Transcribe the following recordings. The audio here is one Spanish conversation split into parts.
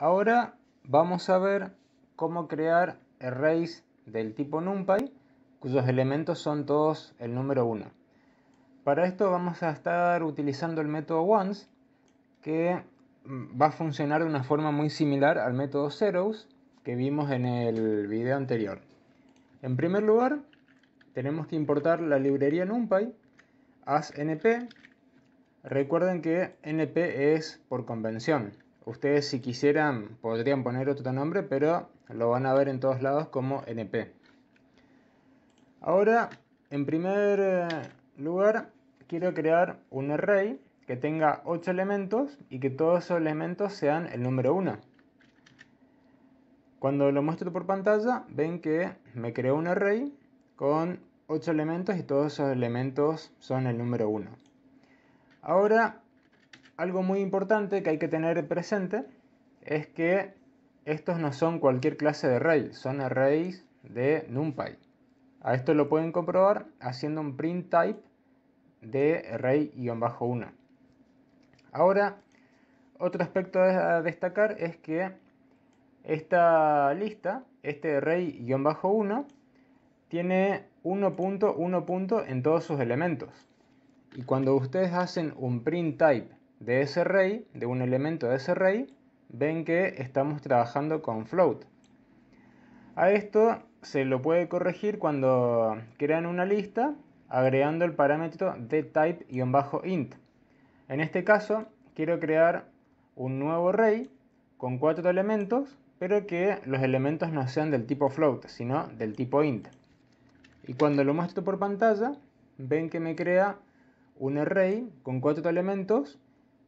Ahora vamos a ver cómo crear arrays del tipo NumPy cuyos elementos son todos el número 1. Para esto vamos a estar utilizando el método ones que va a funcionar de una forma muy similar al método zeros que vimos en el video anterior. En primer lugar, tenemos que importar la librería NumPy as np. Recuerden que np es por convención, Ustedes si quisieran podrían poner otro nombre, pero lo van a ver en todos lados como NP. Ahora, en primer eh, lugar, quiero crear un array que tenga 8 elementos y que todos esos elementos sean el número 1. Cuando lo muestro por pantalla, ven que me creó un array con 8 elementos y todos esos elementos son el número 1. Ahora algo muy importante que hay que tener presente es que estos no son cualquier clase de array, son arrays de NumPy. A esto lo pueden comprobar haciendo un print type de array-1. Ahora, otro aspecto a destacar es que esta lista, este array-1, tiene 1.1. en todos sus elementos. Y cuando ustedes hacen un print type de ese array, de un elemento de ese array, ven que estamos trabajando con float. A esto se lo puede corregir cuando crean una lista agregando el parámetro de type-int. En este caso quiero crear un nuevo array con cuatro elementos, pero que los elementos no sean del tipo float, sino del tipo int. Y cuando lo muestro por pantalla, ven que me crea un array con cuatro elementos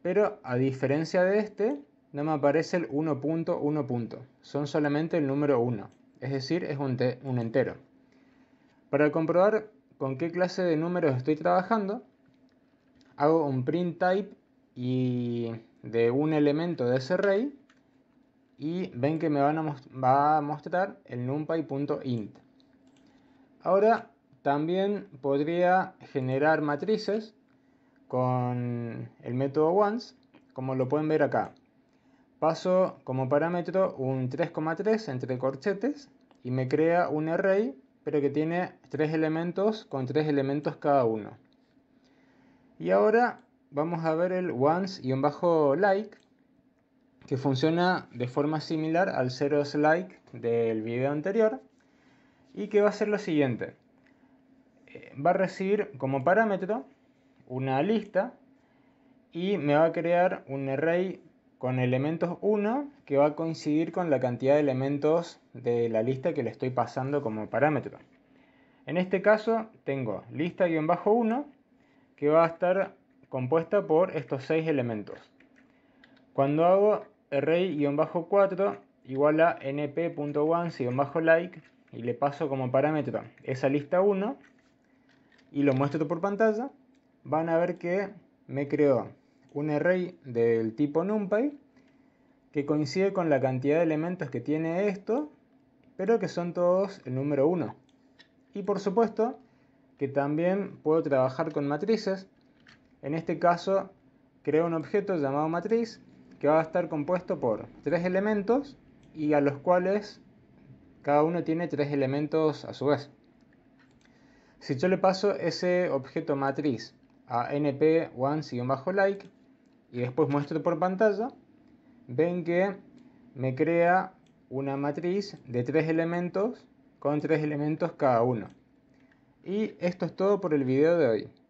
pero a diferencia de este, no me aparece el 1.1 son solamente el número 1, es decir, es un, un entero. Para comprobar con qué clase de números estoy trabajando, hago un print type y de un elemento de ese array y ven que me van va a mostrar el numpy.int. Ahora también podría generar matrices con el método once, como lo pueden ver acá. Paso como parámetro un 3,3 entre corchetes y me crea un array, pero que tiene tres elementos con tres elementos cada uno. Y ahora vamos a ver el once y un bajo like, que funciona de forma similar al 0 like del video anterior, y que va a ser lo siguiente. Eh, va a recibir como parámetro una lista y me va a crear un array con elementos 1 que va a coincidir con la cantidad de elementos de la lista que le estoy pasando como parámetro. En este caso tengo lista-1 que va a estar compuesta por estos 6 elementos. Cuando hago array-4 igual a np.once-like y le paso como parámetro esa lista 1 y lo muestro por pantalla, van a ver que me creó un array del tipo NumPy que coincide con la cantidad de elementos que tiene esto, pero que son todos el número 1. Y por supuesto que también puedo trabajar con matrices. En este caso creo un objeto llamado matriz que va a estar compuesto por tres elementos y a los cuales cada uno tiene tres elementos a su vez. Si yo le paso ese objeto matriz a np 1 like y después muestro por pantalla, ven que me crea una matriz de tres elementos con tres elementos cada uno. Y esto es todo por el video de hoy.